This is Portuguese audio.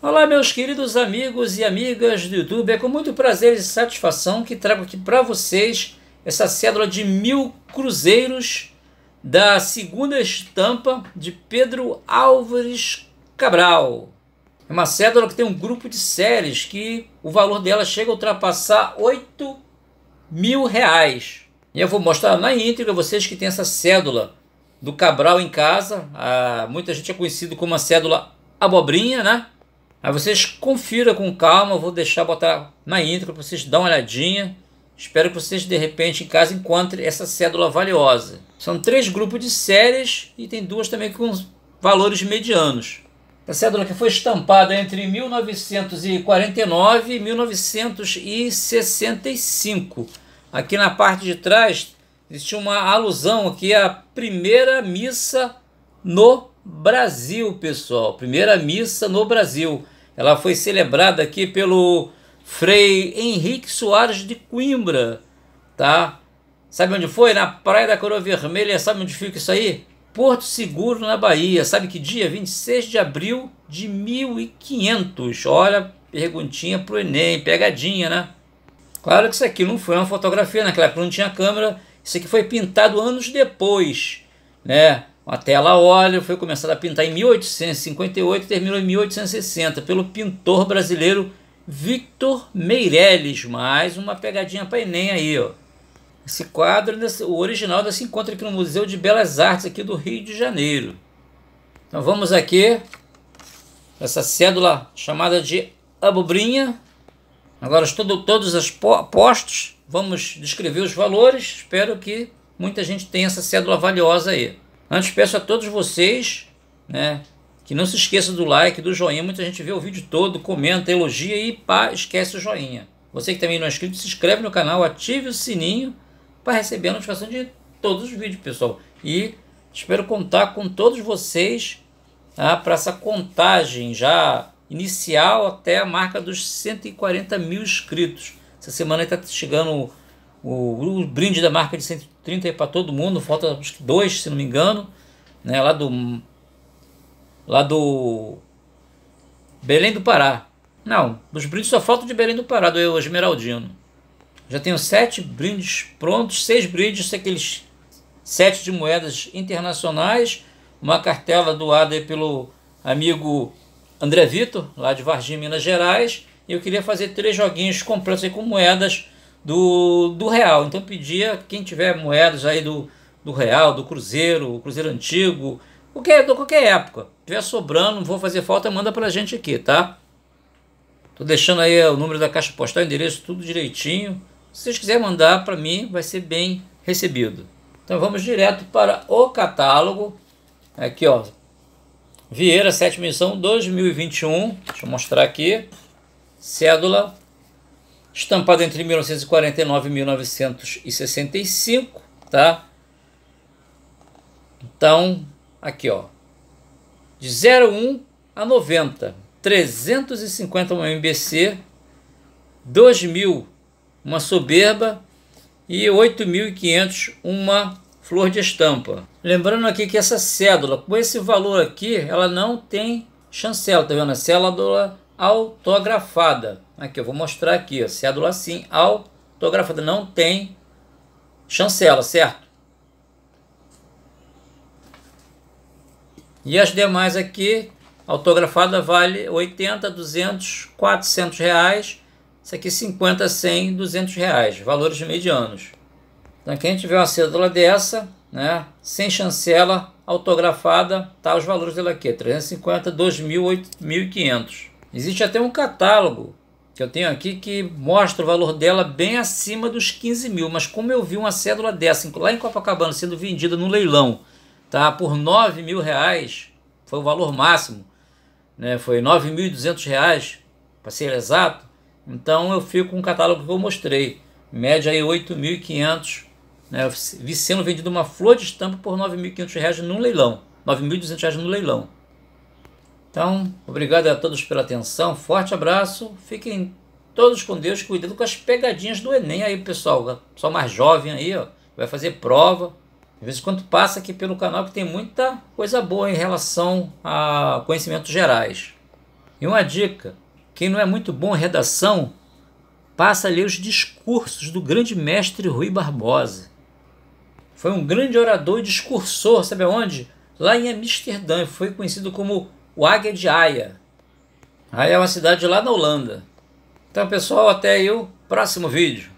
Olá, meus queridos amigos e amigas do YouTube. É com muito prazer e satisfação que trago aqui para vocês essa cédula de mil cruzeiros da segunda estampa de Pedro Álvares Cabral. É uma cédula que tem um grupo de séries que o valor dela chega a ultrapassar 8 mil reais. E eu vou mostrar na íntegra vocês que tem essa cédula do Cabral em casa. Ah, muita gente é conhecido como a cédula abobrinha, né? Aí vocês confira com calma, eu vou deixar botar na intro para vocês dar uma olhadinha. Espero que vocês de repente em casa encontrem essa cédula valiosa. São três grupos de séries e tem duas também com valores medianos. A cédula que foi estampada entre 1949 e 1965. Aqui na parte de trás existe uma alusão aqui à primeira missa no Brasil, pessoal. Primeira missa no Brasil. Ela foi celebrada aqui pelo Frei Henrique Soares de Coimbra, tá? Sabe onde foi? Na Praia da Coroa Vermelha. Sabe onde fica isso aí? Porto Seguro, na Bahia. Sabe que dia? 26 de abril de 1500. Olha, perguntinha pro Enem, pegadinha, né? Claro que isso aqui não foi uma fotografia, naquela época não tinha câmera. Isso aqui foi pintado anos depois, né? Até tela óleo foi começada a pintar em 1858 e terminou em 1860 pelo pintor brasileiro Victor Meirelles. Mais uma pegadinha para Enem aí, ó. Esse quadro, o original, ainda se encontra aqui no Museu de Belas Artes aqui do Rio de Janeiro. Então vamos aqui, essa cédula chamada de abobrinha. Agora todos os postos, vamos descrever os valores. Espero que muita gente tenha essa cédula valiosa aí. Antes peço a todos vocês, né, que não se esqueça do like, do joinha. Muita gente vê o vídeo todo, comenta, elogia e pá, esquece o joinha. Você que também não é inscrito, se inscreve no canal, ative o sininho para receber a notificação de todos os vídeos, pessoal. E espero contar com todos vocês tá, para essa contagem já inicial até a marca dos 140 mil inscritos. Essa semana está chegando o, o brinde da marca é de 130 é para todo mundo, falta acho que dois, se não me engano, né, lá do lá do Belém do Pará. Não, os brindes só falta de Belém do Pará, do eu Esmeraldino. Já tenho sete brindes prontos, seis brindes, aqueles sete de moedas internacionais, uma cartela doada pelo amigo André Vitor, lá de Varginha, Minas Gerais. E eu queria fazer três joguinhos completos com moedas do, do real. Então pedia quem tiver moedas aí do, do real, do cruzeiro, o cruzeiro antigo, qualquer, de qualquer época. Se tiver sobrando, não vou fazer falta, manda pra gente aqui, tá? Tô deixando aí o número da caixa postal, endereço, tudo direitinho. Se vocês quiserem mandar para mim, vai ser bem recebido. Então vamos direto para o catálogo. Aqui, ó. Vieira, sétima edição, 2021. Deixa eu mostrar aqui. Cédula estampado entre 1949 e 1965, tá? Então, aqui ó, de 01 a 90, 350 uma MBC, 2000 uma soberba e 8.500 uma flor de estampa. Lembrando aqui que essa cédula, com esse valor aqui, ela não tem chancela, tá vendo? A é cédula autografada. Aqui, eu vou mostrar aqui, ó, cédula sim, autografada. Não tem chancela, certo? E as demais aqui, autografada vale 80, 200, 400 reais. Isso aqui 50, 100, 200 reais, valores medianos. Então quem tiver uma cédula dessa, né, sem chancela, autografada, tá os valores dela aqui, 350, 2.000, 8.500. Existe até um catálogo que eu tenho aqui que mostra o valor dela bem acima dos 15 mil. Mas como eu vi uma cédula dessa lá em Copacabana sendo vendida no leilão tá, por 9 mil reais, foi o valor máximo, né, foi 9.200 reais, para ser exato, então eu fico com o catálogo que eu mostrei, média aí 8.500, né, sendo vendida uma flor de estampa por 9.500 reais no leilão, 9.200 reais no leilão. Então, obrigado a todos pela atenção, forte abraço, fiquem todos com Deus, cuidando com as pegadinhas do Enem aí, pessoal, pessoal mais jovem aí, ó, vai fazer prova, de vez em quando passa aqui pelo canal que tem muita coisa boa em relação a conhecimentos gerais. E uma dica, quem não é muito bom em redação, passa a ler os discursos do grande mestre Rui Barbosa. Foi um grande orador e discursor, sabe aonde? Lá em Amsterdã, foi conhecido como o Águia de Haia. Haia é uma cidade lá na Holanda. Então, pessoal, até aí o próximo vídeo.